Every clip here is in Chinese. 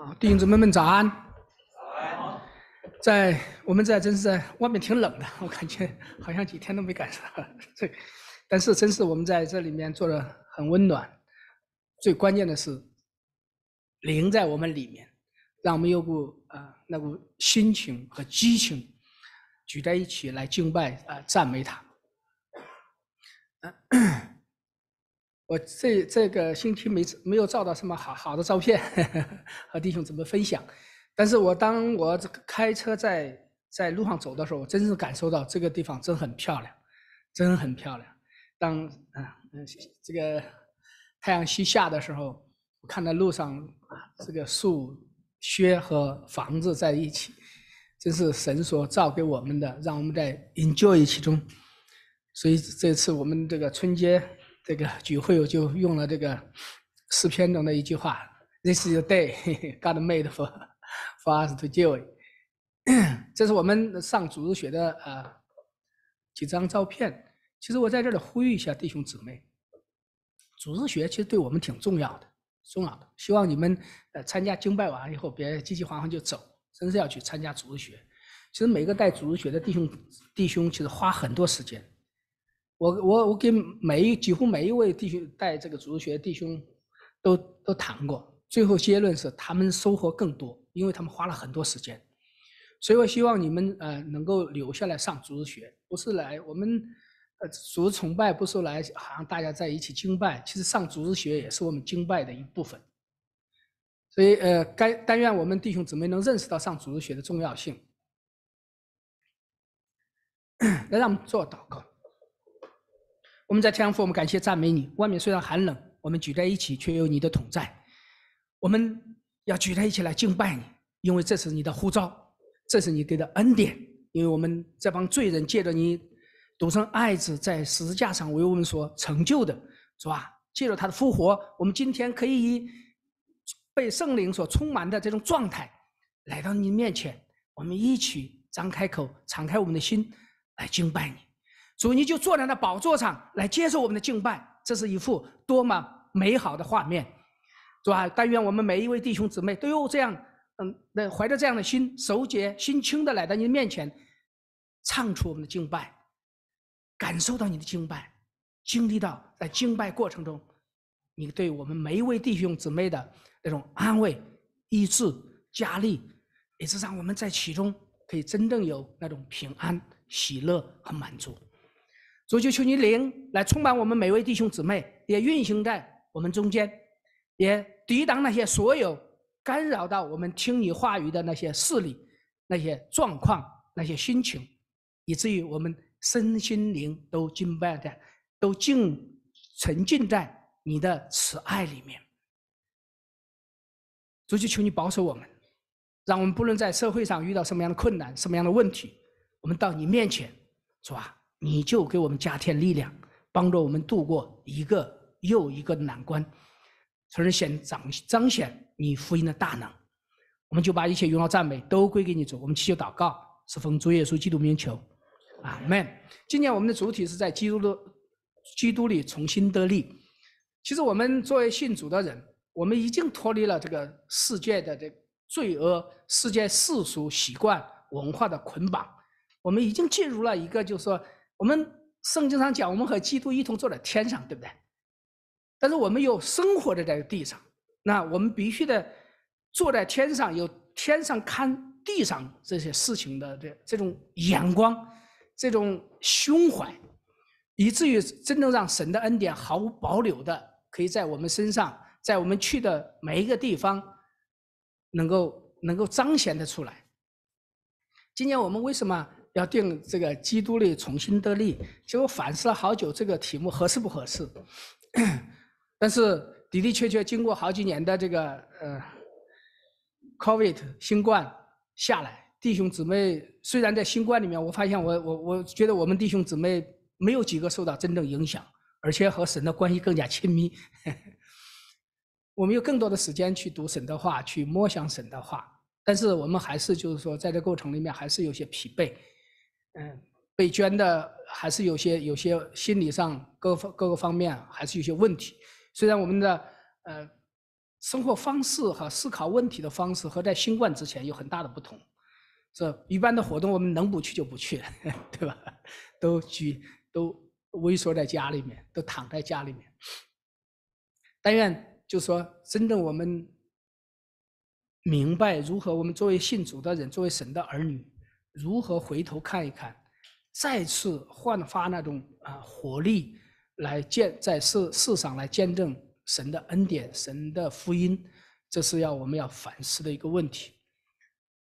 啊，弟兄姊妹们早安！早安，在我们这真是在外面挺冷的，我感觉好像几天都没感受到这，但是真是我们在这里面做的很温暖。最关键的是，灵在我们里面，让我们有股啊那股心情和激情，聚在一起来敬拜啊赞美他。我这这个星期没没有照到什么好好的照片 和弟兄怎么分享，但是我当我开车在在路上走的时候，我真是感受到这个地方真很漂亮，真很漂亮。当嗯嗯这个太阳西下的时候，我看到路上这个树、靴和房子在一起，真是神所造给我们的，让我们在 enjoy 其中。所以这次我们这个春节。这个聚会我就用了这个诗篇中的一句话：“This is the day God made for for us to joy。”这是我们上组织学的啊几张照片。其实我在这里呼吁一下弟兄姊妹，组织学其实对我们挺重要的，重要的。希望你们呃参加经拜完以后别急急忙忙就走，真是要去参加组织学。其实每个带组织学的弟兄弟兄其实花很多时间。我我我给每一几乎每一位弟兄带这个组织学弟兄，都都谈过，最后结论是他们收获更多，因为他们花了很多时间，所以我希望你们呃能够留下来上组织学，不是来我们，呃组织崇拜不是来好像大家在一起敬拜，其实上组织学也是我们敬拜的一部分，所以呃该但愿我们弟兄姊妹能认识到上组织学的重要性，来，让我们做祷告。我们在天安父，我们感谢赞美你。外面虽然寒冷，我们举在一起，却有你的同在。我们要举在一起来敬拜你，因为这是你的护照，这是你给的恩典。因为我们这帮罪人借着你，独生爱子在十字架上为我们所成就的，是吧？借着他的复活，我们今天可以以被圣灵所充满的这种状态，来到你面前。我们一起张开口，敞开我们的心，来敬拜你。主，你就坐在那宝座上来接受我们的敬拜，这是一幅多么美好的画面，是吧？但愿我们每一位弟兄姊妹都有这样，嗯，那怀着这样的心，手洁心清的来到你的面前，唱出我们的敬拜，感受到你的敬拜，经历到在敬拜过程中，你对我们每一位弟兄姊妹的那种安慰、医治、加力，也是让我们在其中可以真正有那种平安、喜乐和满足。主就求你灵来充满我们每位弟兄姊妹，也运行在我们中间，也抵挡那些所有干扰到我们听你话语的那些势力、那些状况、那些心情，以至于我们身心灵都敬拜的，都敬沉浸在你的慈爱里面。主就求你保守我们，让我们不论在社会上遇到什么样的困难、什么样的问题，我们到你面前，主啊。你就给我们加添力量，帮助我们度过一个又一个难关，从而显彰彰显你福音的大能。我们就把一切荣耀赞美都归给你主。我们祈求祷告，是奉主耶稣基督名求。阿门。今年我们的主题是在基督的基督里重新得力。其实我们作为信主的人，我们已经脱离了这个世界的这罪恶、世界世俗习惯文化的捆绑，我们已经进入了一个就是说。我们圣经上讲，我们和基督一同坐在天上，对不对？但是我们又生活的在地上，那我们必须的坐在天上，有天上看地上这些事情的这这种眼光，这种胸怀，以至于真正让神的恩典毫无保留的可以在我们身上，在我们去的每一个地方，能够能够彰显的出来。今年我们为什么？要定这个基督的重新得力，结果反思了好久，这个题目合适不合适？但是的的确确，经过好几年的这个呃，COVID 新冠下来，弟兄姊妹虽然在新冠里面，我发现我我我觉得我们弟兄姊妹没有几个受到真正影响，而且和神的关系更加亲密，我们有更多的时间去读神的话，去摸想神的话。但是我们还是就是说，在这过程里面还是有些疲惫。嗯，被捐的还是有些有些心理上各方各个方面还是有些问题。虽然我们的呃生活方式和思考问题的方式和在新冠之前有很大的不同，这一般的活动我们能不去就不去，对吧？都居都萎缩在家里面，都躺在家里面。但愿就说真正我们明白如何我们作为信主的人，作为神的儿女。如何回头看一看，再次焕发那种啊活力，来见在世世上来见证神的恩典、神的福音，这是要我们要反思的一个问题。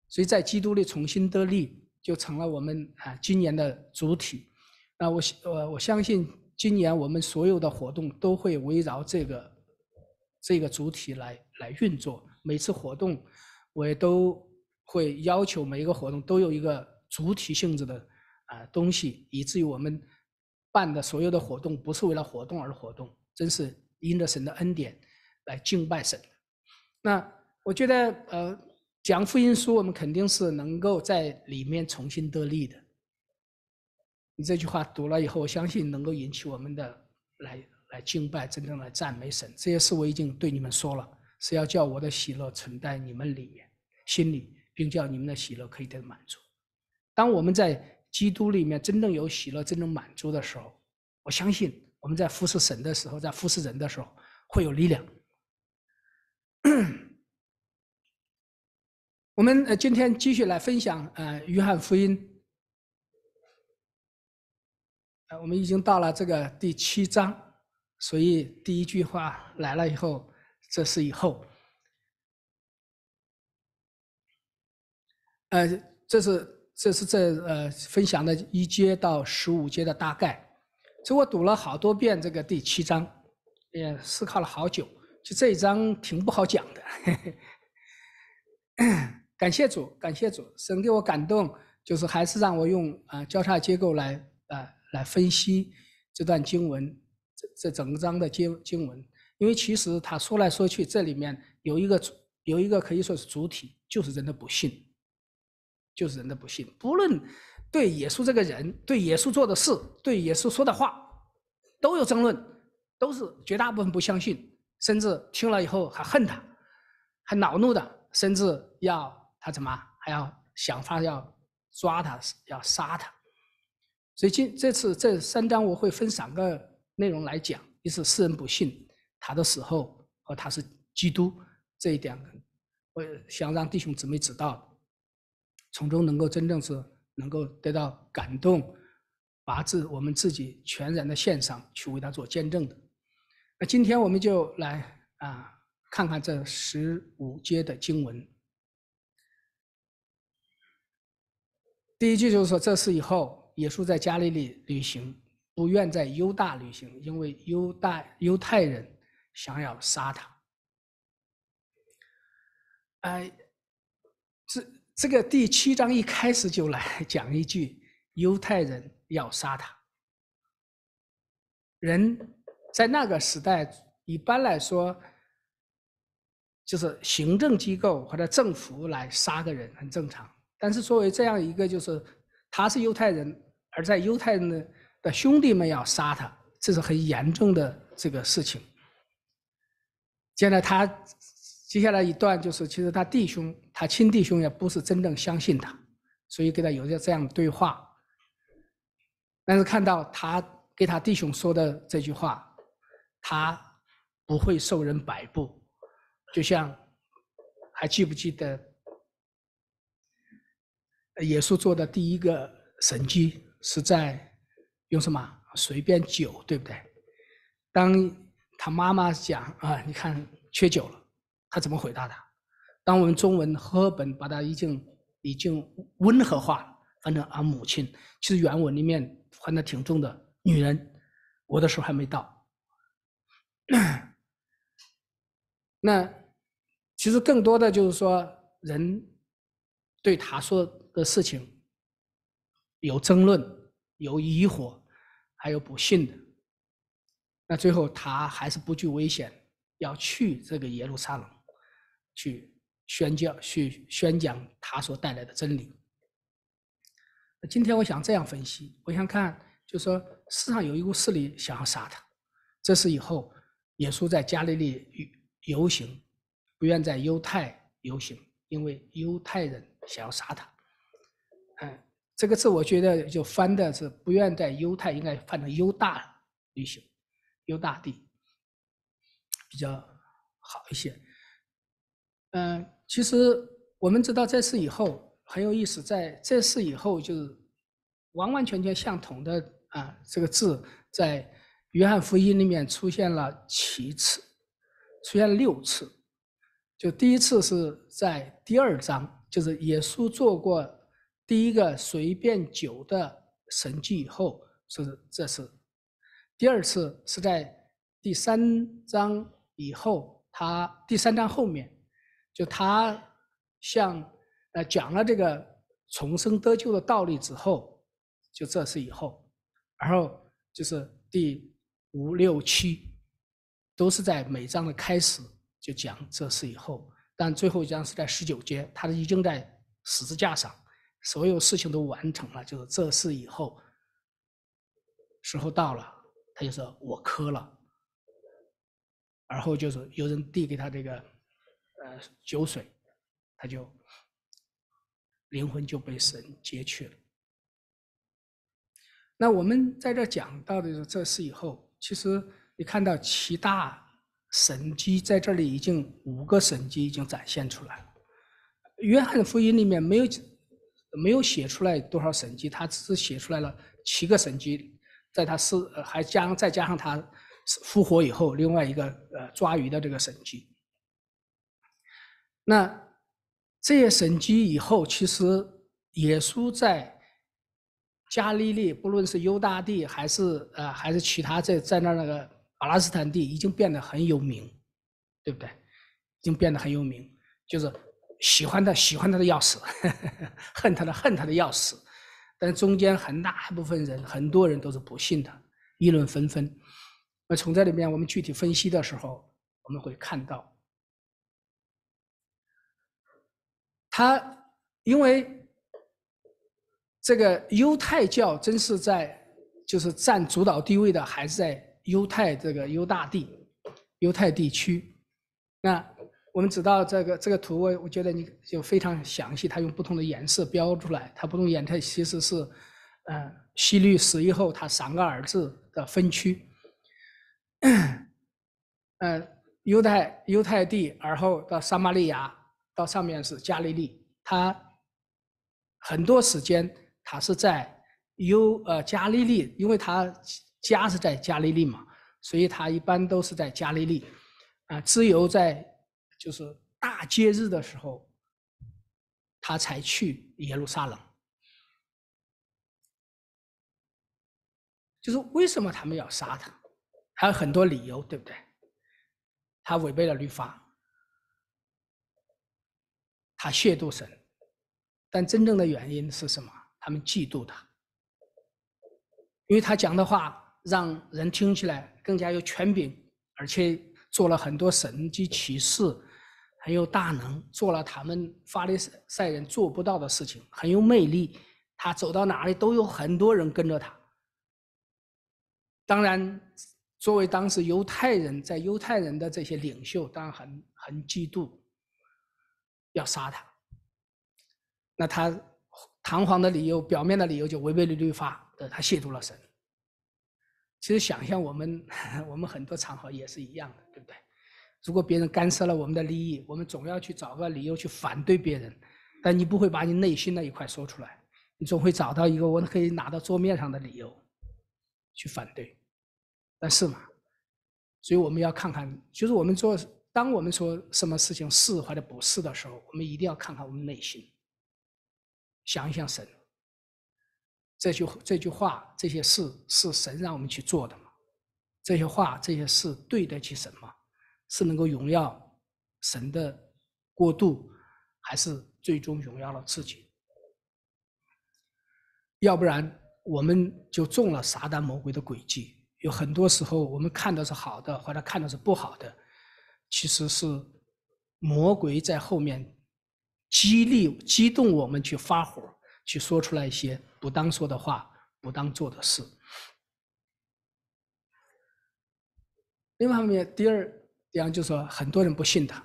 所以在基督里重新得力，就成了我们啊今年的主体。那我我我相信今年我们所有的活动都会围绕这个这个主体来来运作。每次活动，我也都。会要求每一个活动都有一个主体性质的啊东西，以至于我们办的所有的活动不是为了活动而活动，真是因着神的恩典来敬拜神。那我觉得呃讲福音书，我们肯定是能够在里面重新得力的。你这句话读了以后，我相信能够引起我们的来来敬拜，真正的赞美神。这些事我已经对你们说了，是要叫我的喜乐存在你们里面心里。并叫你们的喜乐可以得满足。当我们在基督里面真正有喜乐、真正满足的时候，我相信我们在服侍神的时候，在服侍人的时候会有力量。我们呃，今天继续来分享呃《约翰福音》。呃，我们已经到了这个第七章，所以第一句话来了以后，这是以后。呃，这是这是这呃分享的一阶到十五阶的大概，这我读了好多遍这个第七章，也思考了好久。就这一章挺不好讲的，感谢主，感谢主，神给我感动，就是还是让我用啊交叉结构来啊来分析这段经文，这这整个章的经经文，因为其实他说来说去，这里面有一个有一个可以说是主体，就是人的不幸。就是人的不幸。不论对耶稣这个人、对耶稣做的事、对耶稣说的话，都有争论，都是绝大部分不相信，甚至听了以后还恨他，还恼怒的，甚至要他怎么还要想法要抓他、要杀他。所以今这次这三章我会分三个内容来讲：，一是世人不信他的死后和他是基督这一点，我想让弟兄姊妹知道。从中能够真正是能够得到感动，拔自我们自己全然的献上，去为他做见证的。那今天我们就来啊，看看这十五节的经文。第一句就是说，这次以后，耶稣在家里里旅行，不愿在犹大旅行，因为犹大犹太人想要杀他。哎，这这个第七章一开始就来讲一句：“犹太人要杀他。”人在那个时代，一般来说，就是行政机构或者政府来杀个人很正常。但是作为这样一个，就是他是犹太人，而在犹太人的兄弟们要杀他，这是很严重的这个事情。现在他。接下来一段就是，其实他弟兄，他亲弟兄也不是真正相信他，所以跟他有些这样对话。但是看到他给他弟兄说的这句话，他不会受人摆布，就像还记不记得，耶稣做的第一个神迹是在用什么随便酒，对不对？当他妈妈讲啊，你看缺酒了。他怎么回答的？当我们中文赫本把它已经已经温和化了，反正啊，母亲其实原文里面分的挺重的。女人，我的时候还没到。那其实更多的就是说，人对他说的事情有争论，有疑惑，还有不信的。那最后他还是不惧危险，要去这个耶路撒冷。去宣教，去宣讲他所带来的真理。今天我想这样分析，我想看，就说世上有一股势力想要杀他，这是以后耶稣在加利利游行，不愿在犹太游行，因为犹太人想要杀他。嗯，这个字我觉得就翻的是不愿在犹太，应该翻成犹大旅行，犹大地比较好一些。嗯，其实我们知道这事以后很有意思，在这事以后就是完完全全相同的啊这个字在约翰福音里面出现了七次，出现了六次，就第一次是在第二章，就是耶稣做过第一个随便酒的神迹以后，是这是第二次是在第三章以后，他第三章后面。就他，像呃，讲了这个重生得救的道理之后，就这事以后，然后就是第五六七，都是在每章的开始就讲这事以后，但最后一章是在十九节，他已经在十字架上，所有事情都完成了，就是这事以后，时候到了，他就说：“我磕了。”然后就是有人递给他这个。酒水，他就灵魂就被神接去了。那我们在这讲到的这事以后，其实你看到七大神机在这里已经五个神机已经展现出来了。约翰福音里面没有没有写出来多少神机，他只是写出来了七个神机，在他是还将再加上他复活以后另外一个呃抓鱼的这个神机。那这些神迹以后，其实耶稣在加利利，不论是犹大地，还是啊，还是其他在在那那个巴勒斯坦地，已经变得很有名，对不对？已经变得很有名，就是喜欢他，喜欢他的要死，恨他的，恨他的要死。但中间很大一部分人，很多人都是不信的，议论纷纷。那从这里面，我们具体分析的时候，我们会看到。他因为这个犹太教真是在就是占主导地位的，还是在犹太这个犹大地、犹太地区。那我们知道这个这个图，我我觉得你就非常详细。他用不同的颜色标出来，他不同颜色其实是嗯西律死以后，他三个儿子的分区。嗯，犹太犹太地，而后到撒玛利亚。到上面是加利利，他很多时间他是在尤呃加利利，因为他家是在加利利嘛，所以他一般都是在加利利啊。只有在就是大节日的时候，他才去耶路撒冷。就是为什么他们要杀他？还有很多理由，对不对？他违背了律法。他亵渎神，但真正的原因是什么？他们嫉妒他，因为他讲的话让人听起来更加有权柄，而且做了很多神迹奇事，很有大能，做了他们法利赛人做不到的事情，很有魅力。他走到哪里都有很多人跟着他。当然，作为当时犹太人在犹太人的这些领袖，当然很很嫉妒。要杀他，那他堂皇的理由、表面的理由就违背了律法的，他亵渎了神。其实，想象我们，我们很多场合也是一样的，对不对？如果别人干涉了我们的利益，我们总要去找个理由去反对别人，但你不会把你内心那一块说出来，你总会找到一个我可以拿到桌面上的理由去反对，但是嘛，所以我们要看看，就是我们做。当我们说什么事情是或者不是的时候，我们一定要看看我们内心，想一想神。这句这句话，这些事是神让我们去做的吗？这些话，这些事对得起神吗？是能够荣耀神的过渡，还是最终荣耀了自己？要不然我们就中了撒旦魔鬼的诡计。有很多时候，我们看的是好的，或者看的是不好的。其实是魔鬼在后面激励、激动我们去发火，去说出来一些不当说的话、不当做的事。另一方面，第二，这就就说很多人不信他。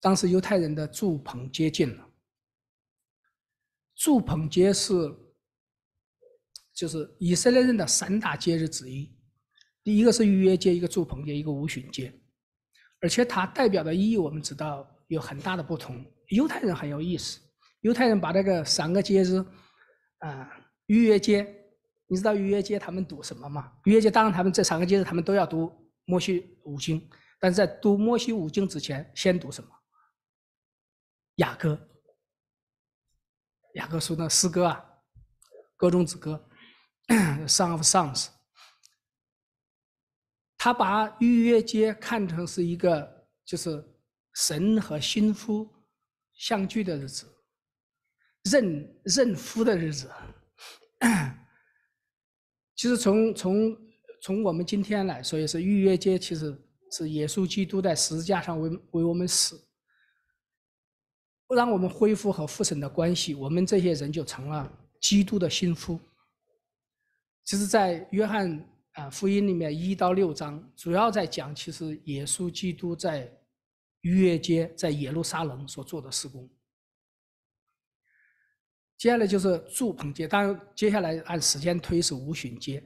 当时犹太人的住棚接近了，住棚节是就是以色列人的三大节日之一。第一个是逾越节，一个住棚节，一个五旬节。而且它代表的意义，我们知道有很大的不同。犹太人很有意思，犹太人把那个三个节日，啊，逾越节，你知道逾越节他们读什么吗？逾越节当然，他们这三个节日他们都要读摩西五经，但是在读摩西五经之前，先读什么？雅歌，雅歌书那诗歌啊，歌中之歌，Song of Songs。他把逾越节看成是一个，就是神和新夫相聚的日子，认认夫的日子。其实从从从我们今天来说，也是逾越节，其实是耶稣基督在十字架上为为我们死，让我们恢复和父神的关系。我们这些人就成了基督的新夫。其实，在约翰。啊，福音里面一到六章主要在讲，其实耶稣基督在逾越街，在耶路撒冷所做的事工。接下来就是祝棚街，当然接下来按时间推是五旬街，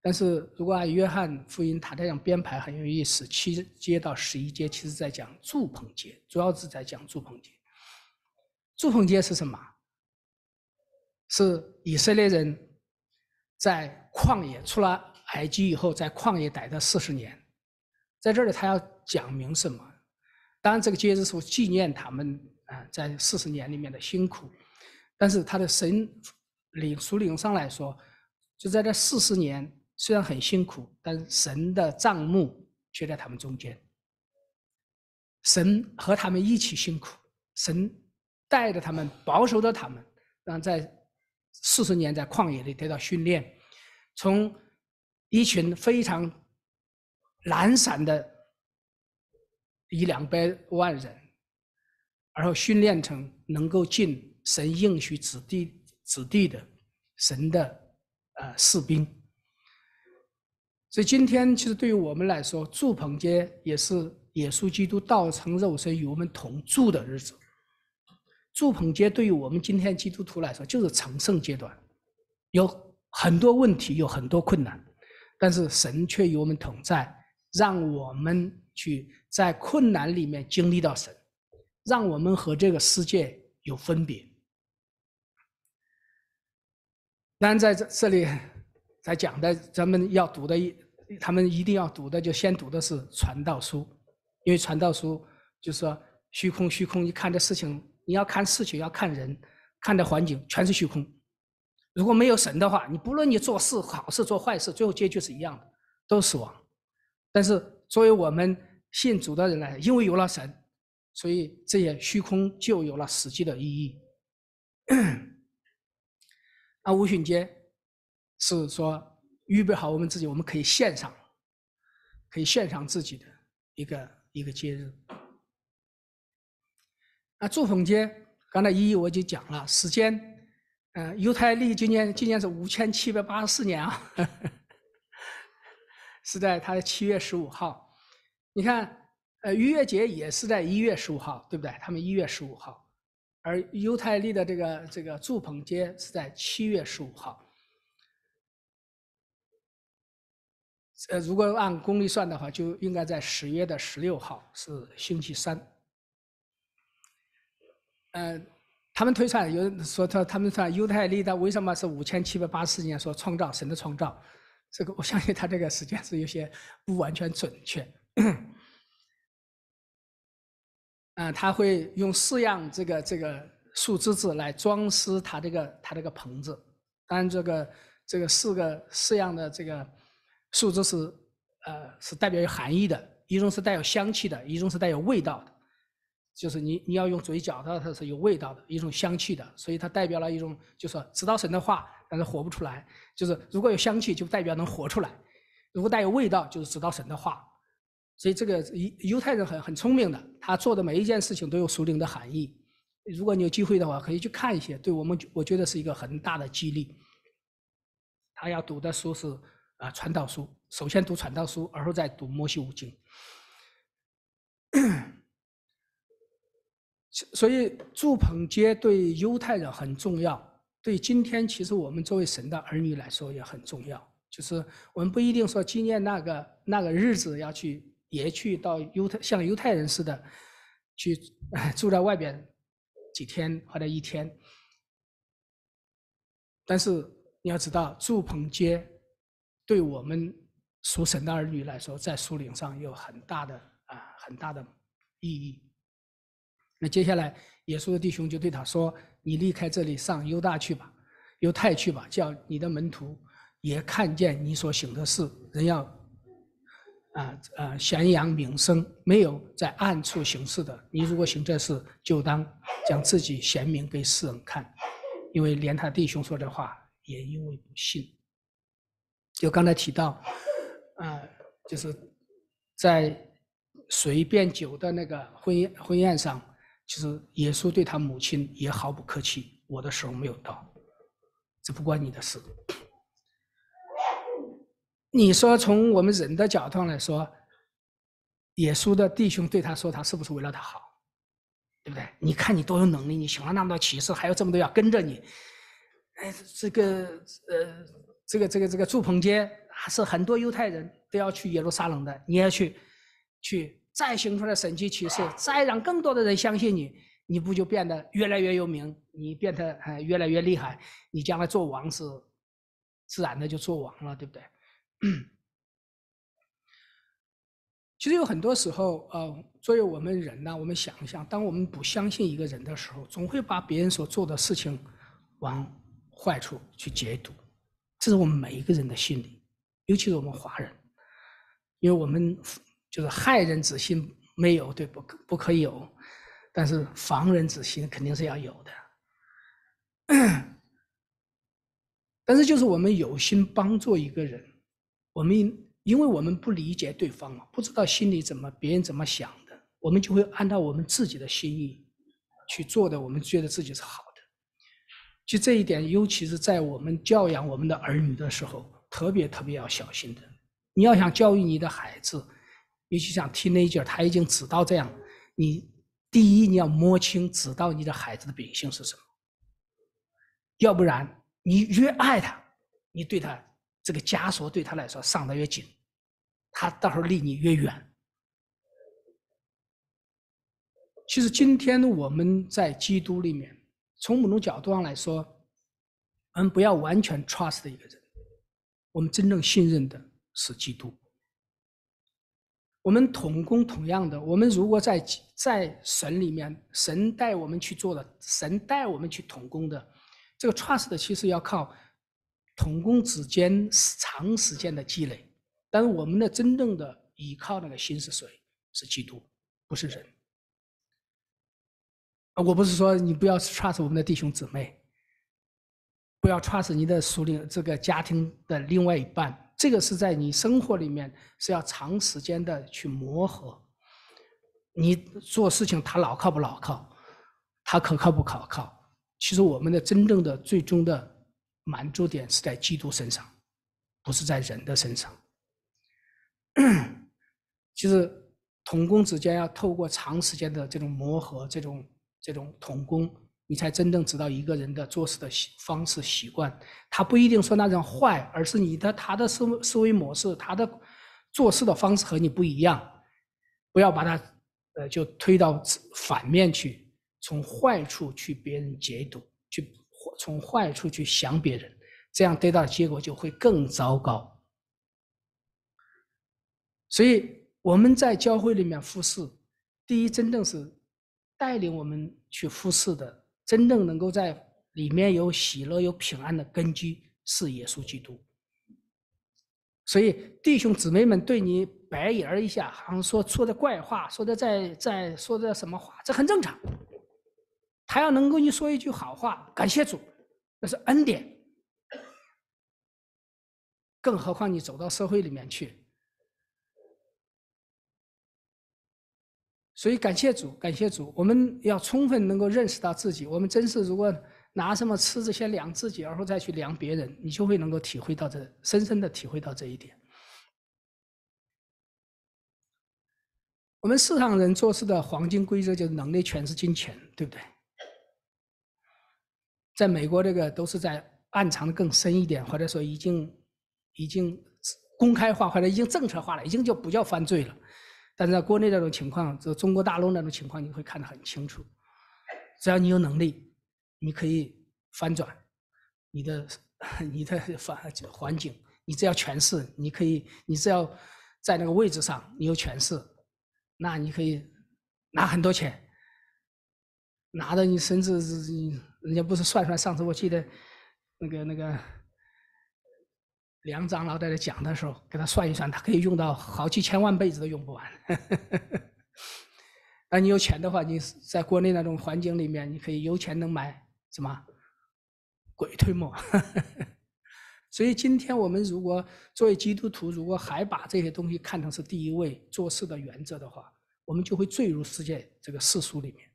但是如果按约翰福音，他这样编排很有意思。七街到十一街其实在讲祝棚街，主要是在讲祝棚街。祝棚街是什么？是以色列人在旷野出了。排挤以后，在旷野待了四十年，在这里他要讲明什么？当然，这个戒指是纪念他们啊，在四十年里面的辛苦。但是他的神领属灵上来说，就在这四十年虽然很辛苦，但神的账目却在他们中间。神和他们一起辛苦，神带着他们，保守着他们，让在四十年在旷野里得到训练，从。一群非常懒散的一两百万人，然后训练成能够进神应许子弟子弟的神的啊士兵。所以今天其实对于我们来说，祝棚节也是耶稣基督道成肉身与我们同住的日子。祝棚节对于我们今天基督徒来说，就是成圣阶段，有很多问题，有很多困难。但是神却与我们同在，让我们去在困难里面经历到神，让我们和这个世界有分别。但在这这里，在讲的咱们要读的，一他们一定要读的，就先读的是《传道书》，因为《传道书》就是说虚空，虚空。一看这事情，你要看事情，要看人，看的环境全是虚空。如果没有神的话，你不论你做事好事做坏事，最后结局是一样的，都死亡。但是作为我们信主的人呢，因为有了神，所以这些虚空就有了实际的意义。啊，五旬节是说预备好我们自己，我们可以献上，可以献上自己的一个一个节日。啊，祝丰节刚才一一我就讲了时间。嗯，犹太历今年今年是五千七百八十四年啊，是在他的七月十五号。你看，呃，逾越节也是在一月十五号，对不对？他们一月十五号，而犹太历的这个这个祝棚节是在七月十五号。呃，如果按公历算的话，就应该在十月的十六号，是星期三。嗯。他们推算，有人说他他们算犹太历代为什么是五千七百八十年？说创造神的创造，这个我相信他这个时间是有些不完全准确。啊，他会用四样这个这个树枝子来装饰他这个他这个棚子。当然，这个这个四个四样的这个树枝是呃是代表有含义的，一种是带有香气的，一种是带有味道的。就是你，你要用嘴角，它它是有味道的一种香气的，所以它代表了一种，就是知道神的话，但是活不出来。就是如果有香气，就代表能活出来；如果带有味道，就是知道神的话。所以这个犹犹太人很很聪明的，他做的每一件事情都有属灵的含义。如果你有机会的话，可以去看一些，对我们我觉得是一个很大的激励。他要读的书是啊，传道书，首先读传道书，而后再读摩西五经。所以，祝棚街对犹太人很重要，对今天其实我们作为神的儿女来说也很重要。就是我们不一定说纪念那个那个日子要去，也去到犹太像犹太人似的去住在外边几天或者一天。但是你要知道，祝棚街对我们属神的儿女来说，在属灵上有很大的啊很大的意义。那接下来，耶稣的弟兄就对他说：“你离开这里，上犹大去吧，犹太去吧，叫你的门徒也看见你所行的事。人要啊啊，显扬名声，没有在暗处行事的。你如果行这事，就当将自己显明给世人看，因为连他弟兄说的话也因为不信。就刚才提到，啊，就是在随便酒的那个婚婚宴上。”其实耶稣对他母亲也毫不客气，我的时候没有到，这不关你的事。你说从我们人的角度上来说，耶稣的弟兄对他说他是不是为了他好，对不对？你看你多有能力，你喜欢那么多骑士，还有这么多要跟着你，哎，这个呃，这个这个这个祝彭街还是很多犹太人都要去耶路撒冷的，你也去去。再形成一个审计趋势，再让更多的人相信你，你不就变得越来越有名？你变得越来越厉害，你将来做王是，自然的就做王了，对不对？其实有很多时候，呃，作为我们人呢，我们想一想，当我们不相信一个人的时候，总会把别人所做的事情往坏处去解读，这是我们每一个人的心理，尤其是我们华人，因为我们。就是害人之心没有，对不？不可有，但是防人之心肯定是要有的。但是就是我们有心帮助一个人，我们因为我们不理解对方嘛，不知道心里怎么别人怎么想的，我们就会按照我们自己的心意去做的，我们觉得自己是好的。就这一点，尤其是在我们教养我们的儿女的时候，特别特别要小心的。你要想教育你的孩子。尤其像 t e e n a g e r 他已经知道这样，你第一你要摸清知道你的孩子的秉性是什么，要不然你越爱他，你对他这个枷锁对他来说上的越紧，他到时候离你越远。其实今天我们在基督里面，从某种角度上来说，我们不要完全 trust 的一个人，我们真正信任的是基督。我们同工同样的，我们如果在在神里面，神带我们去做的，神带我们去同工的，这个 trust 的其实要靠同工之间长时间的积累。但是我们的真正的依靠那个心是谁？是基督，不是人。我不是说你不要 trust 我们的弟兄姊妹，不要 trust 你的属灵这个家庭的另外一半。这个是在你生活里面是要长时间的去磨合，你做事情他牢靠不牢靠，他可靠不可靠？其实我们的真正的最终的满足点是在基督身上，不是在人的身上。就是同工之间要透过长时间的这种磨合，这种这种同工。你才真正知道一个人的做事的习方式习惯，他不一定说那人坏，而是你的他的思思维模式，他的做事的方式和你不一样，不要把他，呃，就推到反面去，从坏处去别人解读，去从坏处去想别人，这样得到的结果就会更糟糕。所以我们在教会里面复试。第一真正是带领我们去复试的。真正能够在里面有喜乐、有平安的根基是耶稣基督。所以，弟兄姊妹们对你白眼一下，好像说说的怪话，说的在在说的什么话，这很正常。他要能够你说一句好话，感谢主，那是恩典。更何况你走到社会里面去。所以感谢主，感谢主，我们要充分能够认识到自己。我们真是如果拿什么尺子先量自己，然后再去量别人，你就会能够体会到这，深深的体会到这一点。我们市场人做事的黄金规则就是能力全是金钱，对不对？在美国，这个都是在暗藏的更深一点，或者说已经已经公开化，或者已经政策化了，已经就不叫犯罪了。但在国内那种情况，就中国大陆那种情况，你会看得很清楚。只要你有能力，你可以翻转你的 你的环环境。你只要权势，你可以，你只要在那个位置上，你有权势，那你可以拿很多钱，拿着你甚至人家不是算算，上次我记得那个那个。梁长老在这讲的时候，给他算一算，他可以用到好几千万辈子都用不完。那 你有钱的话，你在国内那种环境里面，你可以有钱能买什么？鬼推磨。所以今天我们如果作为基督徒，如果还把这些东西看成是第一位做事的原则的话，我们就会坠入世界这个世俗里面，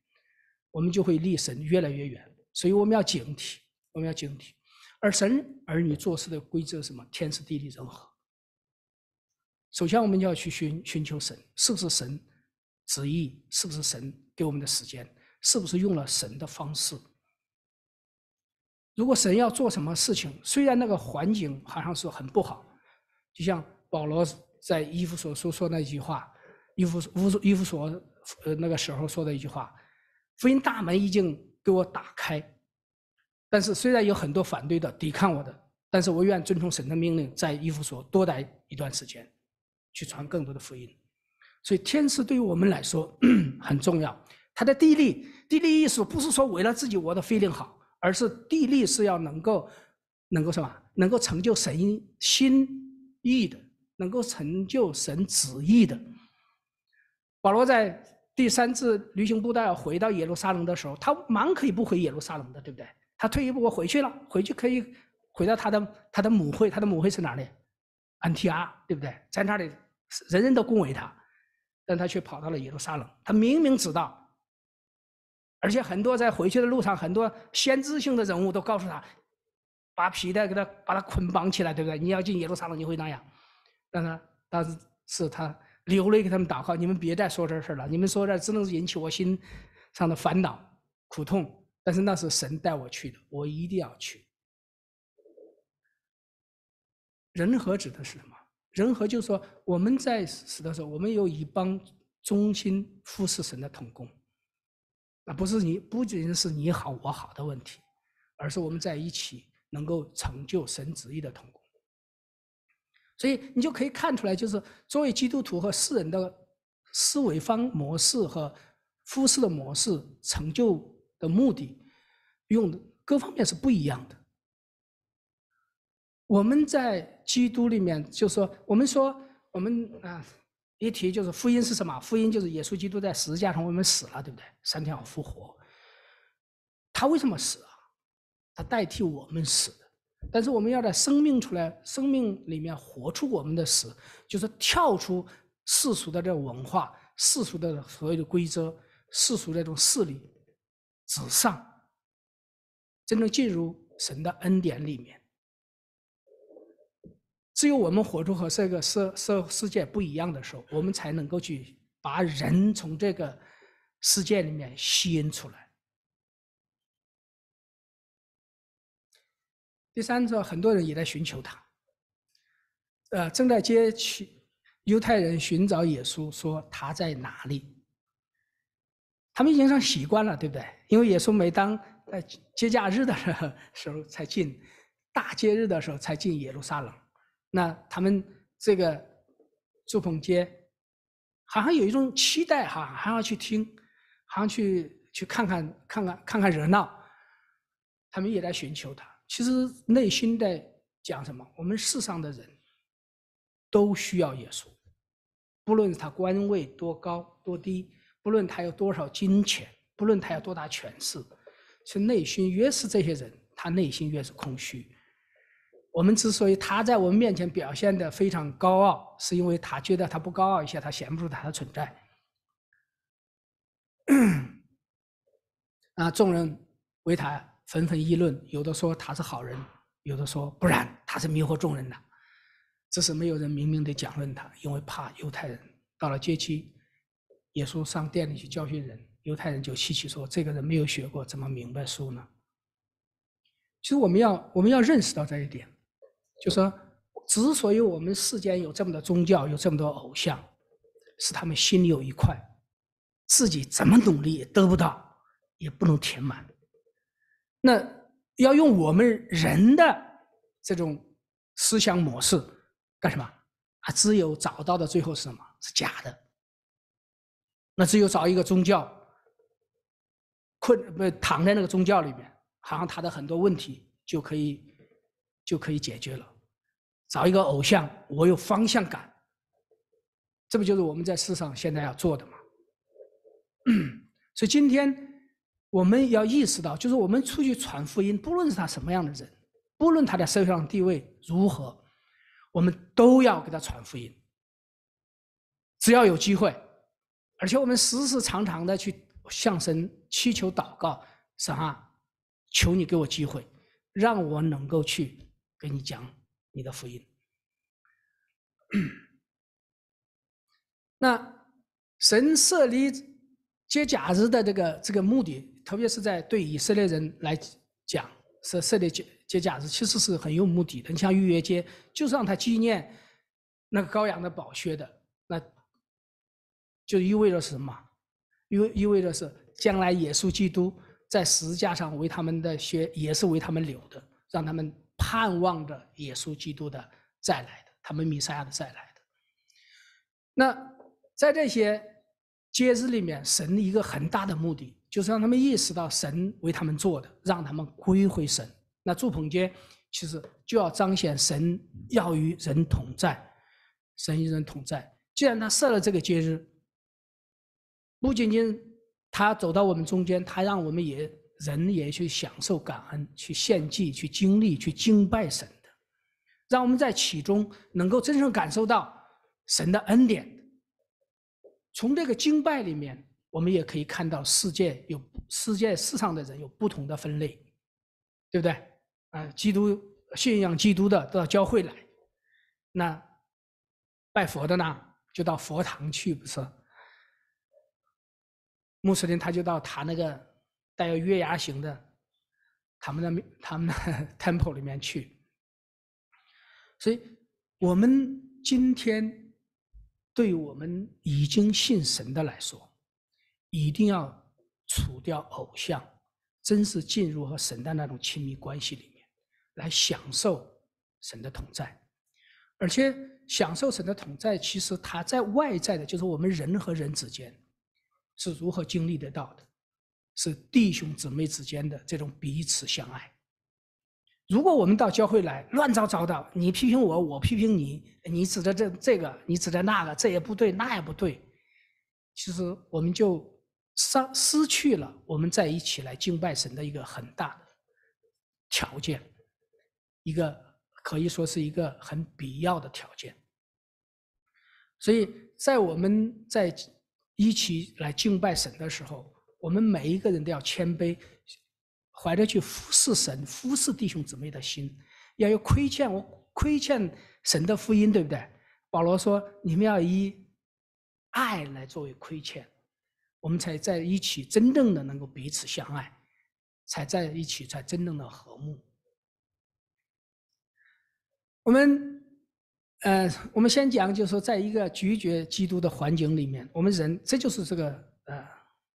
我们就会离神越来越远。所以我们要警惕，我们要警惕。而神儿女做事的规则是什么？天时地利人和。首先，我们就要去寻寻求神，是不是神旨意？是不是神给我们的时间？是不是用了神的方式？如果神要做什么事情，虽然那个环境好像是很不好，就像保罗在伊夫所说说那句话，伊夫乌伊夫所呃那个时候说的一句话：“福音大门已经给我打开。”但是虽然有很多反对的、抵抗我的，但是我愿遵从神的命令，在伊夫所多待一段时间，去传更多的福音。所以天赐对于我们来说 很重要，它的地利，地利意思不是说为了自己我的 feeling 好，而是地利是要能够，能够什么？能够成就神心意的，能够成就神旨意的。保罗在第三次旅行布道回到耶路撒冷的时候，他忙可以不回耶路撒冷的，对不对？他退一步，我回去了，回去可以回到他的他的母会，他的母会是哪里？NTR 对不对？在那里，人人都恭维他，但他却跑到了耶路撒冷。他明明知道，而且很多在回去的路上，很多先知性的人物都告诉他，把皮带给他，把他捆绑起来，对不对？你要进耶路撒冷，你会那样。但是，但是是他流泪给他们祷告，你们别再说这事了，你们说这只能引起我心上的烦恼苦痛。但是那是神带我去的，我一定要去。人和指的是什么？人和就是说，我们在死的时候，我们有一帮忠心服侍神的同工，啊，不是你，不仅是你好我好的问题，而是我们在一起能够成就神旨意的同工。所以你就可以看出来，就是作为基督徒和世人的思维方模式和服侍的模式，成就。的目的，用的各方面是不一样的。我们在基督里面，就说我们说我们啊，一提就是福音是什么？福音就是耶稣基督在十字架上为我们死了，对不对？三天后复活。他为什么死啊？他代替我们死的。但是我们要在生命出来、生命里面活出我们的死，就是跳出世俗的这种文化、世俗的所有的规则、世俗这种势力。纸上，真正进入神的恩典里面。只有我们活出和这个世世世界不一样的时候，我们才能够去把人从这个世界里面吸引出来。第三个，很多人也在寻求他，呃，正在接去犹太人寻找耶稣，说他在哪里。他们已经上习惯了，对不对？因为耶稣每当在节假日的时候，时候才进，大节日的时候才进耶路撒冷，那他们这个租棚街，好像有一种期待哈，还要去听，好像去去看看看看看看热闹，他们也在寻求他。其实内心在讲什么？我们世上的人，都需要耶稣，不论他官位多高多低。不论他有多少金钱，不论他有多大权势，其实内心越是这些人，他内心越是空虚。我们之所以他在我们面前表现的非常高傲，是因为他觉得他不高傲一些，他显不出他的存在。啊，众人为他纷纷议论，有的说他是好人，有的说不然他是迷惑众人的，只是没有人明明的讲论他，因为怕犹太人到了街区。耶稣上殿里去教训人，犹太人就稀奇说：“这个人没有学过，怎么明白书呢？”其实我们要我们要认识到这一点，就说，之所以我们世间有这么多宗教，有这么多偶像，是他们心里有一块，自己怎么努力也得不到，也不能填满。那要用我们人的这种思想模式干什么？啊，只有找到的最后是什么？是假的。那只有找一个宗教，困不躺在那个宗教里面，好像他的很多问题就可以就可以解决了。找一个偶像，我有方向感。这不就是我们在世上现在要做的吗？所以今天我们要意识到，就是我们出去传福音，不论是他什么样的人，不论他在社会上地位如何，我们都要给他传福音。只要有机会。而且我们时时常常的去向神祈求祷告，神啊，求你给我机会，让我能够去给你讲你的福音。那神设立节假日的这个这个目的，特别是在对以色列人来讲，设设立节节假日其实是很有目的的。你像逾越节，就是让他纪念那个羔羊的宝血的那。就意味着什么？意意味着是将来耶稣基督在十字架上为他们的血也是为他们流的，让他们盼望着耶稣基督的再来的，他们弥赛亚的再来的。那在这些节日里面，神一个很大的目的就是让他们意识到神为他们做的，让他们归回神。那祝捧节其实就要彰显神要与人同在，神与人同在。既然他设了这个节日。不仅仅他走到我们中间，他让我们也人也去享受感恩，去献祭，去经历，去敬拜神的，让我们在其中能够真正感受到神的恩典。从这个敬拜里面，我们也可以看到世界有世界世上的人有不同的分类，对不对？啊，基督信仰基督的到教会来，那拜佛的呢，就到佛堂去，不是？穆斯林他就到他那个带有月牙形的他们的他们的 temple 里面去。所以，我们今天对我们已经信神的来说，一定要除掉偶像，真实进入和神的那种亲密关系里面，来享受神的同在，而且享受神的同在，其实他在外在的，就是我们人和人之间。是如何经历得到的？是弟兄姊妹之间的这种彼此相爱。如果我们到教会来乱糟糟的，你批评我，我批评你，你指的这这个，你指的那个，这也不对，那也不对，其实我们就丧失去了我们在一起来敬拜神的一个很大的条件，一个可以说是一个很必要的条件。所以在我们在。一起来敬拜神的时候，我们每一个人都要谦卑，怀着去服侍神、服侍弟兄姊妹的心，要有亏欠，我亏欠神的福音，对不对？保罗说，你们要以爱来作为亏欠，我们才在一起，真正的能够彼此相爱，才在一起，才真正的和睦。我们。呃，我们先讲，就是说，在一个拒绝基督的环境里面，我们人，这就是这个呃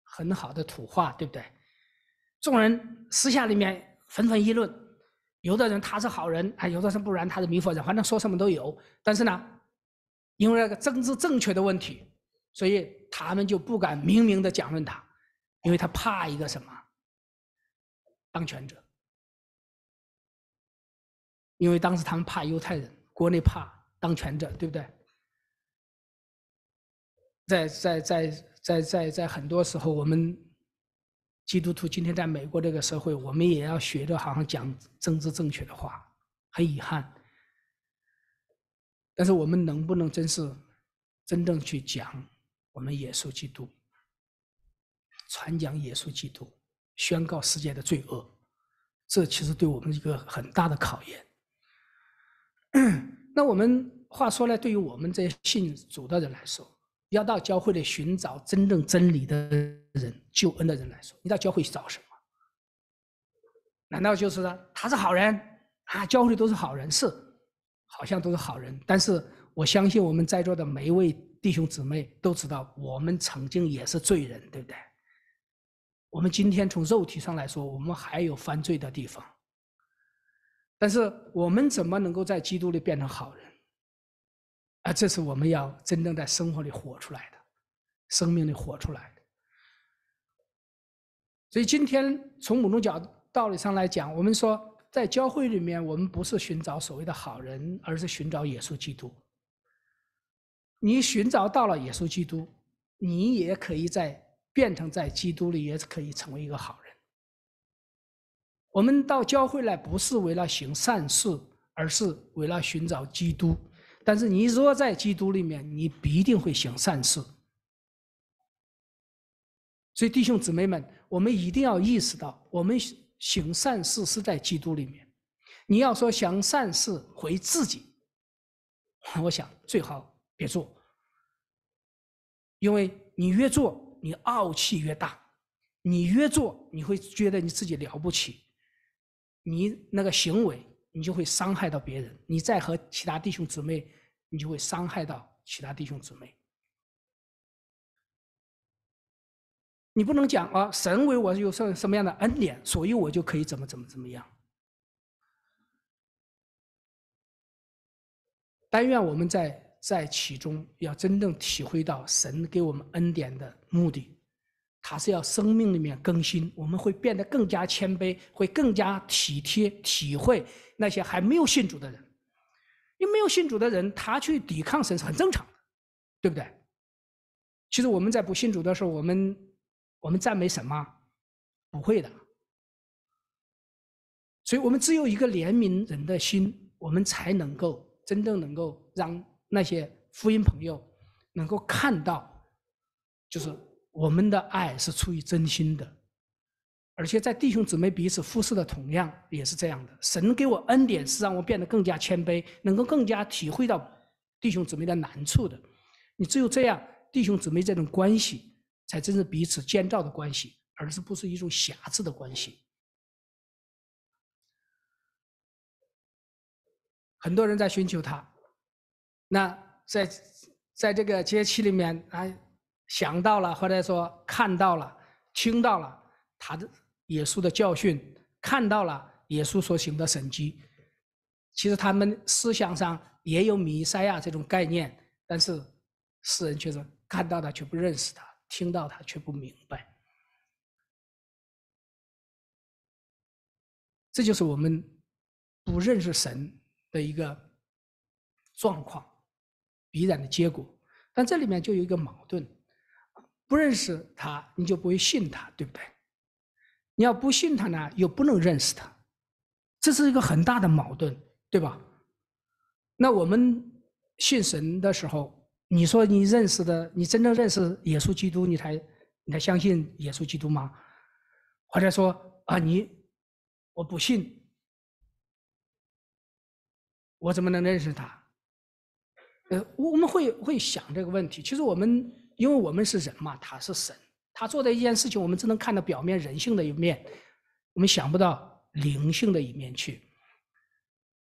很好的土话，对不对？众人私下里面纷纷议论，有的人他是好人，啊，有的人不然，他是迷惑人，反正说什么都有。但是呢，因为那个政治正确的问题，所以他们就不敢明明的讲论他，因为他怕一个什么当权者，因为当时他们怕犹太人，国内怕。当权者，对不对？在在在在在在很多时候，我们基督徒今天在美国这个社会，我们也要学着好像讲政治正确的话，很遗憾。但是我们能不能真是真正去讲我们耶稣基督，传讲耶稣基督，宣告世界的罪恶？这其实对我们一个很大的考验。那我们话说呢？对于我们这些信主的人来说，要到教会里寻找真正真理的人、救恩的人来说，你到教会去找什么？难道就是他是好人啊？教会里都是好人，是，好像都是好人。但是我相信我们在座的每一位弟兄姊妹都知道，我们曾经也是罪人，对不对？我们今天从肉体上来说，我们还有犯罪的地方。但是我们怎么能够在基督里变成好人？啊，这是我们要真正在生活里活出来的，生命里活出来的。所以今天从某种角道理上来讲，我们说在教会里面，我们不是寻找所谓的好人，而是寻找耶稣基督。你寻找到了耶稣基督，你也可以在变成在基督里，也可以成为一个好。我们到教会来不是为了行善事，而是为了寻找基督。但是，你若在基督里面，你必定会行善事。所以，弟兄姊妹们，我们一定要意识到，我们行善事是在基督里面。你要说行善事回自己，我想最好别做，因为你越做你傲气越大，你越做你会觉得你自己了不起。你那个行为，你就会伤害到别人；你再和其他弟兄姊妹，你就会伤害到其他弟兄姊妹。你不能讲啊，神为我有什什么样的恩典，所以我就可以怎么怎么怎么样。但愿我们在在其中，要真正体会到神给我们恩典的目的。他是要生命里面更新，我们会变得更加谦卑，会更加体贴体会那些还没有信主的人。因为没有信主的人，他去抵抗神是很正常的，对不对？其实我们在不信主的时候，我们我们赞美什么？不会的。所以我们只有一个怜悯人的心，我们才能够真正能够让那些福音朋友能够看到，就是。我们的爱是出于真心的，而且在弟兄姊妹彼此服侍的同样也是这样的。神给我恩典，是让我变得更加谦卑，能够更加体会到弟兄姊妹的难处的。你只有这样，弟兄姊妹这种关系才真是彼此建造的关系，而是不是一种瑕疵的关系。很多人在寻求他，那在在这个节期里面啊。想到了或者说看到了、听到了他的耶稣的教训，看到了耶稣所行的神迹，其实他们思想上也有弥赛亚这种概念，但是世人却是看到他却不认识他，听到他却不明白。这就是我们不认识神的一个状况，必然的结果。但这里面就有一个矛盾。不认识他，你就不会信他，对不对？你要不信他呢，又不能认识他，这是一个很大的矛盾，对吧？那我们信神的时候，你说你认识的，你真正认识耶稣基督，你才你才相信耶稣基督吗？或者说啊，你我不信，我怎么能认识他？呃，我我们会会想这个问题。其实我们。因为我们是人嘛，他是神，他做的一件事情，我们只能看到表面人性的一面，我们想不到灵性的一面去。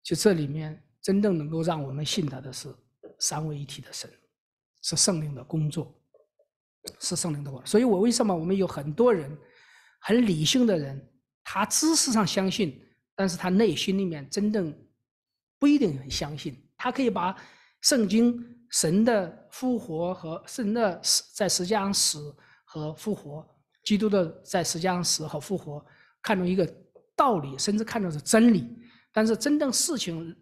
就这里面真正能够让我们信他的是三位一体的神，是圣灵的工作，是圣灵的工。所以我为什么我们有很多人，很理性的人，他知识上相信，但是他内心里面真正不一定很相信，他可以把。圣经神的复活和神的死在架上死和复活，基督的在架上死和复活，看重一个道理，甚至看重是真理。但是真正事情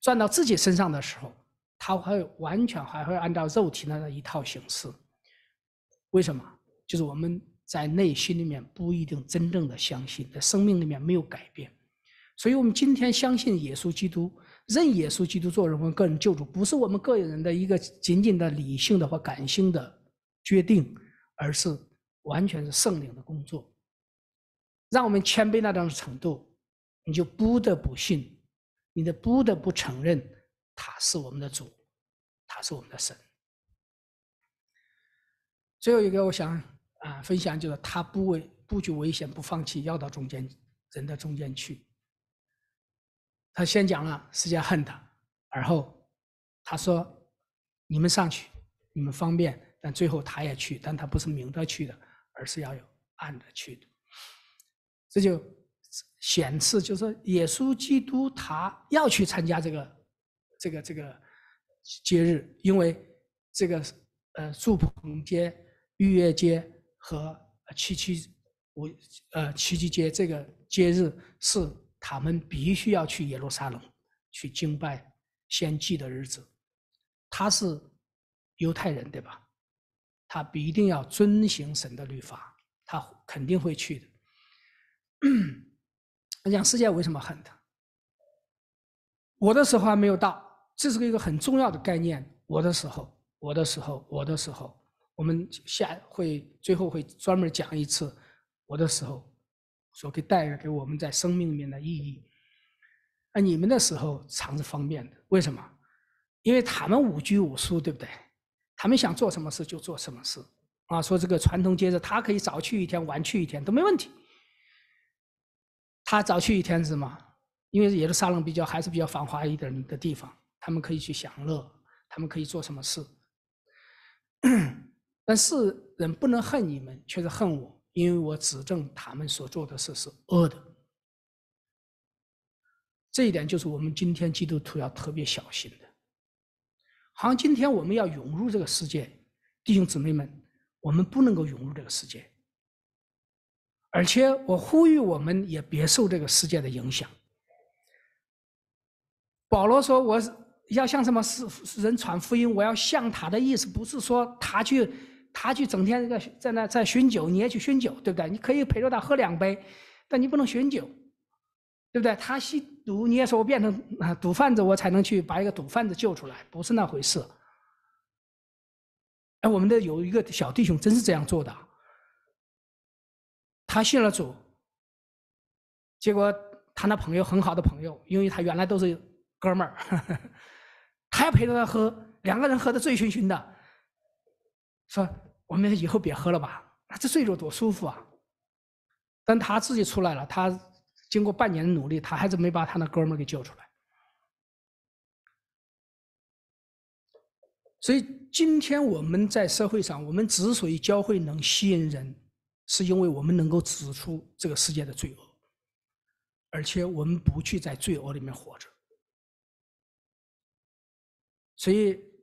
转到自己身上的时候，他会完全还会按照肉体那的一套形式。为什么？就是我们在内心里面不一定真正的相信，在生命里面没有改变。所以我们今天相信耶稣基督。认耶稣基督做我们个人救主，不是我们个人的一个仅仅的理性的或感性的决定，而是完全是圣灵的工作。让我们谦卑到那种程度，你就不得不信，你就不得不承认他是我们的主，他是我们的神。最后一个，我想啊分享就是他不畏不惧危险，不放弃，要到中间人的中间去。他先讲了，世界恨他，而后他说：“你们上去，你们方便。”但最后他也去，但他不是明着去的，而是要有暗的去的。这就显示，就是耶稣基督他要去参加这个、这个、这个节日，因为这个呃，祝棚街、逾越街和七七五呃七七街这个节日是。他们必须要去耶路撒冷去敬拜先祭的日子，他是犹太人对吧？他一定要遵行神的律法，他肯定会去的。我 讲世界为什么恨他？我的时候还没有到，这是个一个很重要的概念。我的时候，我的时候，我的时候，我们下会最后会专门讲一次我的时候。说给带给我们在生命里面的意义，啊，你们那时候常是方便的，为什么？因为他们五居五书，对不对？他们想做什么事就做什么事，啊，说这个传统节日，他可以早去一天，晚去一天都没问题。他早去一天是什么？因为也是沙冷比较还是比较繁华一点的地方，他们可以去享乐，他们可以做什么事。但是人不能恨你们，却是恨我。因为我指证他们所做的事是恶的，这一点就是我们今天基督徒要特别小心的。好像今天我们要涌入这个世界，弟兄姊妹们，我们不能够涌入这个世界。而且我呼吁，我们也别受这个世界的影响。保罗说：“我要向什么？是人传福音？我要向他的意思，不是说他去。”他去整天在在那在酗酒，你也去酗酒，对不对？你可以陪着他喝两杯，但你不能酗酒，对不对？他吸毒，你也说我变成啊毒贩子，我才能去把一个毒贩子救出来，不是那回事。哎，我们的有一个小弟兄真是这样做的，他信了主，结果他那朋友很好的朋友，因为他原来都是哥们儿，他要陪着他喝，两个人喝的醉醺醺的，说。我们以后别喝了吧，那这醉着多舒服啊！但他自己出来了，他经过半年的努力，他还是没把他那哥们儿给救出来。所以今天我们在社会上，我们之所以教会能吸引人，是因为我们能够指出这个世界的罪恶，而且我们不去在罪恶里面活着。所以。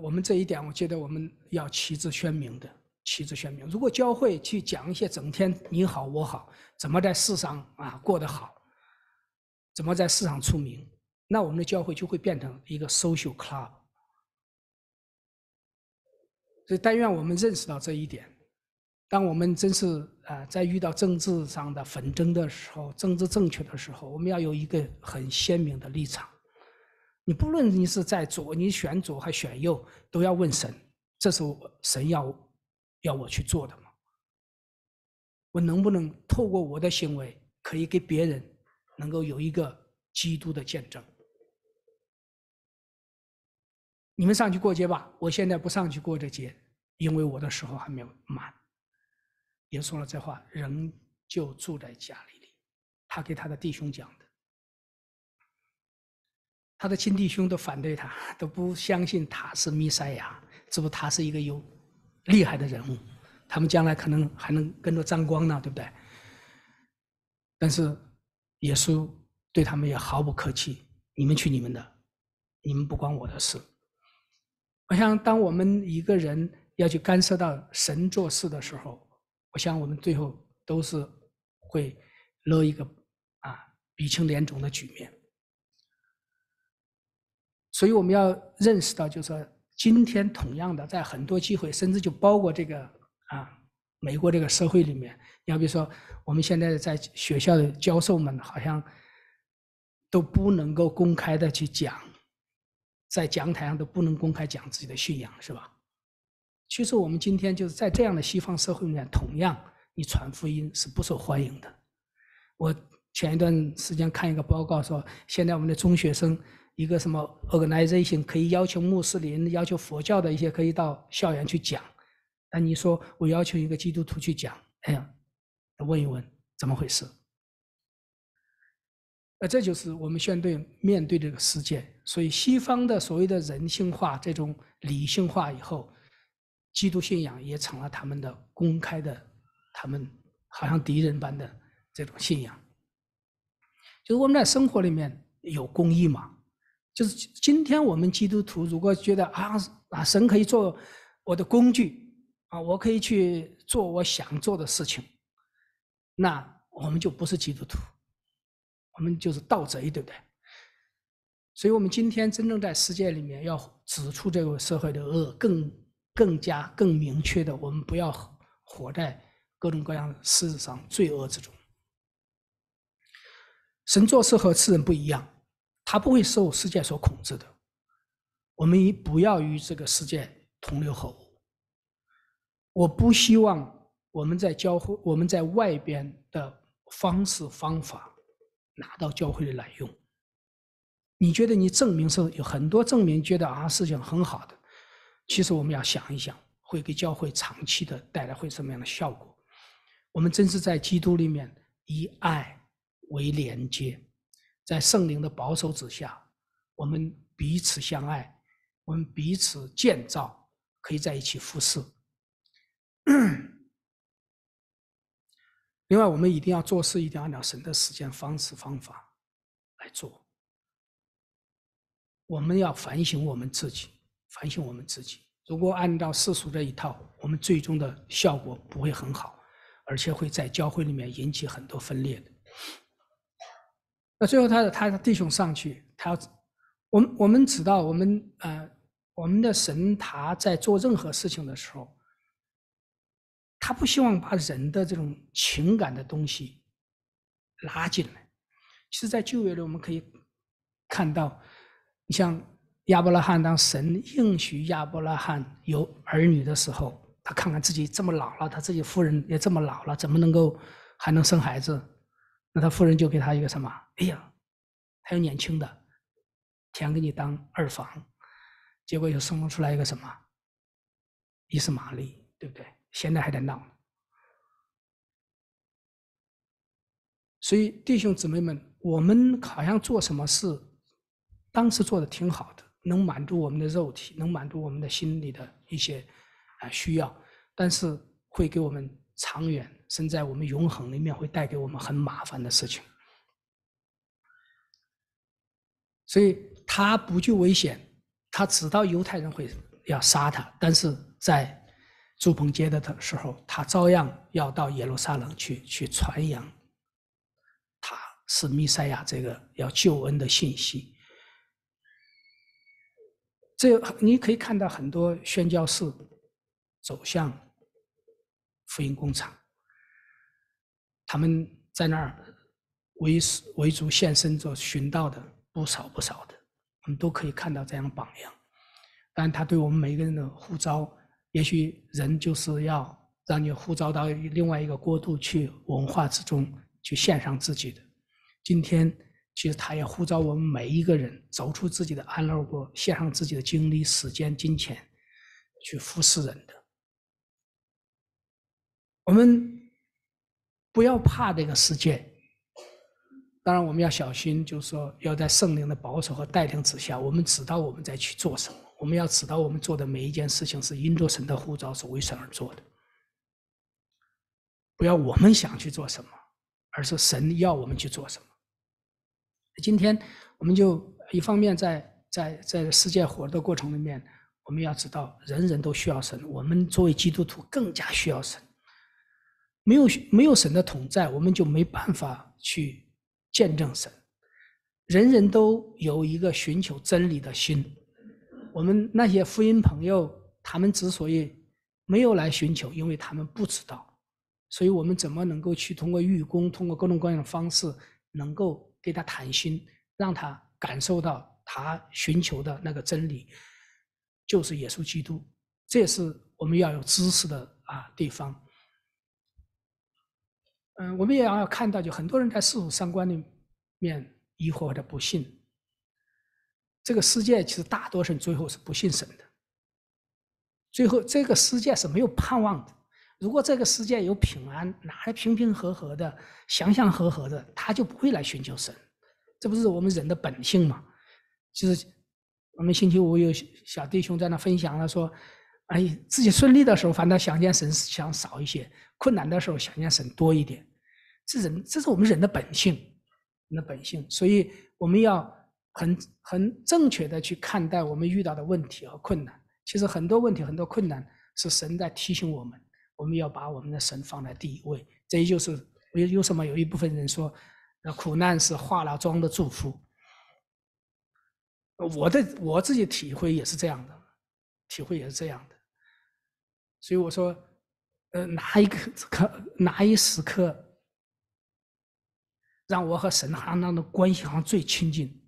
我们这一点，我觉得我们要旗帜鲜明的，旗帜鲜明。如果教会去讲一些整天你好我好，怎么在世上啊过得好，怎么在世上出名，那我们的教会就会变成一个 social club。所以，但愿我们认识到这一点。当我们真是啊在遇到政治上的纷争的时候，政治正确的时候，我们要有一个很鲜明的立场。你不论你是在左，你选左还选右，都要问神，这是神要要我去做的吗？我能不能透过我的行为，可以给别人能够有一个基督的见证？你们上去过节吧，我现在不上去过这节，因为我的时候还没有满。也说了这话，人就住在家里里，他给他的弟兄讲的。他的亲弟兄都反对他，都不相信他是弥赛亚，只不他是一个有厉害的人物，他们将来可能还能跟着沾光呢，对不对？但是耶稣对他们也毫不客气，你们去你们的，你们不关我的事。我想，当我们一个人要去干涉到神做事的时候，我想我们最后都是会落一个啊鼻青脸肿的局面。所以我们要认识到，就是说今天同样的，在很多机会，甚至就包括这个啊，美国这个社会里面，你要比如说，我们现在在学校的教授们好像都不能够公开的去讲，在讲台上都不能公开讲自己的信仰，是吧？其实我们今天就是在这样的西方社会里面，同样，你传福音是不受欢迎的。我前一段时间看一个报告说，现在我们的中学生。一个什么 organization 可以要求穆斯林、要求佛教的一些可以到校园去讲，那你说我要求一个基督徒去讲，哎呀，问一问怎么回事？那这就是我们相对面对这个世界，所以西方的所谓的人性化、这种理性化以后，基督信仰也成了他们的公开的，他们好像敌人般的这种信仰。就是我们在生活里面有公益嘛？就是今天我们基督徒如果觉得啊啊神可以做我的工具啊，我可以去做我想做的事情，那我们就不是基督徒，我们就是盗贼，对不对？所以我们今天真正在世界里面要指出这个社会的恶，更更加更明确的，我们不要活在各种各样的实上罪恶之中。神做事和世人不一样。他不会受世界所控制的，我们也不要与这个世界同流合污。我不希望我们在教会、我们在外边的方式方法拿到教会里来用。你觉得你证明是有很多证明，觉得啊事情很好的，其实我们要想一想，会给教会长期的带来会什么样的效果？我们真是在基督里面以爱为连接。在圣灵的保守之下，我们彼此相爱，我们彼此建造，可以在一起服侍。另外，我们一定要做事，一定要按照神的时间方式方法来做。我们要反省我们自己，反省我们自己。如果按照世俗这一套，我们最终的效果不会很好，而且会在教会里面引起很多分裂的。那最后，他的他的弟兄上去，他要，我们我们知道，我们呃，我们的神他在做任何事情的时候，他不希望把人的这种情感的东西拉进来。其实，在旧约里，我们可以看到，你像亚伯拉罕，当神应许亚伯拉罕有儿女的时候，他看看自己这么老了，他自己夫人也这么老了，怎么能够还能生孩子？那他夫人就给他一个什么？哎呀，还有年轻的，想给你当二房，结果又生出来一个什么？伊斯玛利，对不对？现在还在闹。所以弟兄姊妹们，我们好像做什么事，当时做的挺好的，能满足我们的肉体，能满足我们的心里的一些啊需要，但是会给我们长远。生在我们永恒里面会带给我们很麻烦的事情，所以他不惧危险，他知道犹太人会要杀他，但是在朱彭接的的时候，他照样要到耶路撒冷去去传扬，他是弥赛亚这个要救恩的信息。这你可以看到很多宣教士走向福音工厂。他们在那儿为为主献身，做寻道的不少不少的，我们都可以看到这样的榜样。但他对我们每一个人的呼召，也许人就是要让你呼召到另外一个国度去，文化之中去献上自己的。今天其实他也呼召我们每一个人走出自己的安乐国，献上自己的精力、时间、金钱，去服侍人的。我们。不要怕这个世界。当然，我们要小心，就是说，要在圣灵的保守和带领之下，我们知道我们在去做什么。我们要知道我们做的每一件事情是因着神的呼召，是为神而做的。不要我们想去做什么，而是神要我们去做什么。今天，我们就一方面在在在世界活的过程里面，我们要知道人人都需要神，我们作为基督徒更加需要神。没有没有神的同在，我们就没办法去见证神。人人都有一个寻求真理的心。我们那些福音朋友，他们之所以没有来寻求，因为他们不知道。所以我们怎么能够去通过预工，通过各种各样的方式，能够跟他谈心，让他感受到他寻求的那个真理，就是耶稣基督。这也是我们要有知识的啊地方。嗯，我们也要看到，就很多人在世俗三观里面疑惑或者不信。这个世界其实大多数人最后是不信神的。最后，这个世界是没有盼望的。如果这个世界有平安，哪来平平和和的、祥祥和和的？他就不会来寻求神。这不是我们人的本性嘛？就是我们星期五有小弟兄在那分享了说。哎，自己顺利的时候，反倒想见神想少一些；困难的时候，想见神多一点。这人，这是我们人的本性，人的本性。所以，我们要很很正确的去看待我们遇到的问题和困难。其实，很多问题、很多困难是神在提醒我们，我们要把我们的神放在第一位。这也就是为为什么，有一部分人说，那苦难是化了妆的祝福。我的我自己体会也是这样的，体会也是这样的。所以我说，呃，哪一个刻，哪一时刻，让我和神行长的关系上最亲近，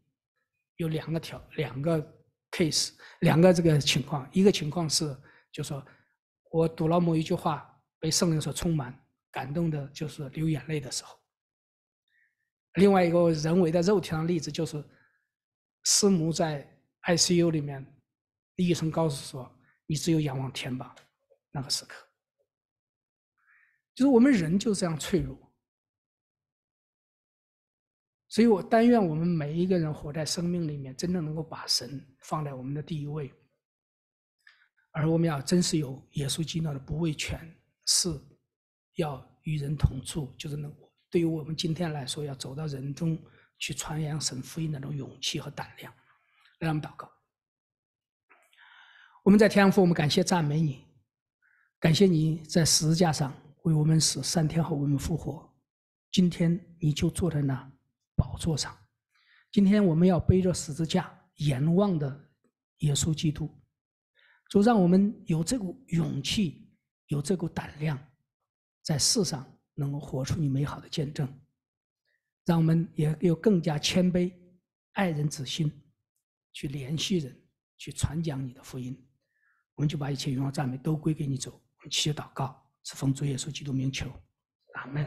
有两个条，两个 case，两个这个情况。一个情况是，就说，我读了某一句话，被圣人所充满，感动的，就是流眼泪的时候。另外一个人为的肉体上的例子，就是，师母在 ICU 里面，医生告诉说，你只有仰望天吧。那个时刻，就是我们人就这样脆弱，所以我但愿我们每一个人活在生命里面，真的能够把神放在我们的第一位，而我们要真是有耶稣基督的不畏权势，要与人同住，就是能对于我们今天来说，要走到人中去传扬神福音那种勇气和胆量。让我们祷告，我们在天父，我们感谢赞美你。感谢你在十字架上为我们死，三天后为我们复活。今天你就坐在那宝座上。今天我们要背着十字架，仰望的耶稣基督，主让我们有这股勇气，有这股胆量，在世上能够活出你美好的见证，让我们也有更加谦卑、爱人之心，去联系人，去传讲你的福音。我们就把一切荣耀赞美都归给你，主。祈祷告，是奉主耶稣基督名求，阿门。